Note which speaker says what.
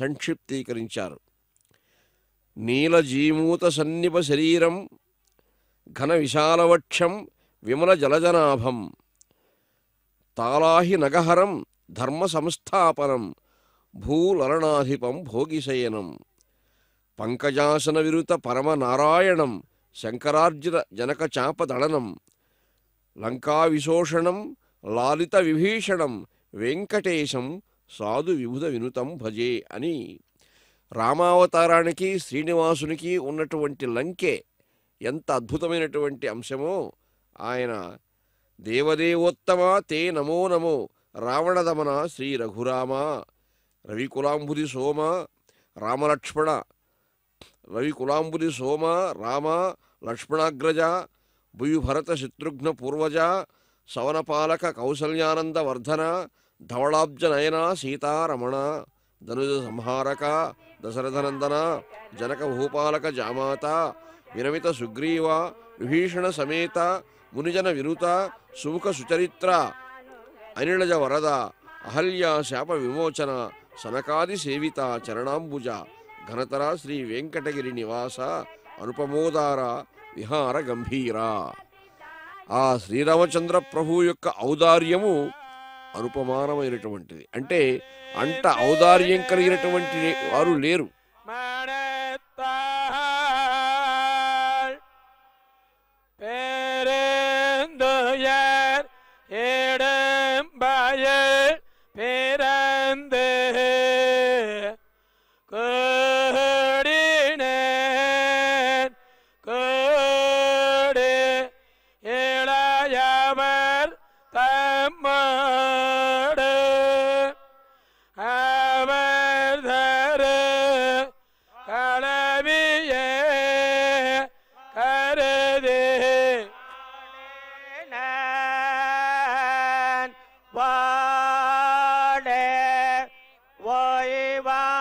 Speaker 1: సంక్షిప్తీకరించారు నీలజీమూత సన్నిప శరీరం ఘన విశాలవక్షం విమల జలజనాభం తాలాహి నగహరం ధర్మ సంస్థాపనం భూలరణాధిపం భోగిశయనం పంకజాసన విరుత పరమనారాయణం శంకరార్జున జనక చాపదళనం లంకావిశోషణం లాలిత విభీషణం వెంకటేశం సాధు విభుద వినుతం భజే అని రామావతారానికి శ్రీనివాసునికి ఉన్నటువంటి లంకే ఎంత అద్భుతమైనటువంటి అంశమో ఆయన దేవదేవోత్తమ తే నమో నమో రావణదమన శ్రీ రఘురామ రవికులాంబుది సోమ రామలక్ష్మణ రవికులాంబుది సోమ రామ లక్ష్మణాగ్రజ భుయుభరత శత్రుఘ్న పూర్వజ సవనపాలక కౌసల్యానంద వర్ధన ధవళాబ్జనయన సీతారమణ ధనుజ సంహారక దశరథనందన జనక భూపాలక జామాత వినమిత సుగ్రీవ విభీషణ సమేత మునిజన వినుత సుముఖ సుచరిత్ర అనిళజ వరద అహల్య శాప విమోచన సనకాది సేవిత చరణాంబుజ ఘనతర శ్రీ వెంకటగిరి నివాస అనుపమోదార విహార గంభీర ఆ శ్రీరామచంద్ర ప్రభు యొక్క ఔదార్యము అనుపమానమైనటువంటిది అంటే అంట ఔదార్యం కలిగినటువంటి వారు లేరు
Speaker 2: தம்ம nan
Speaker 3: vaade vai va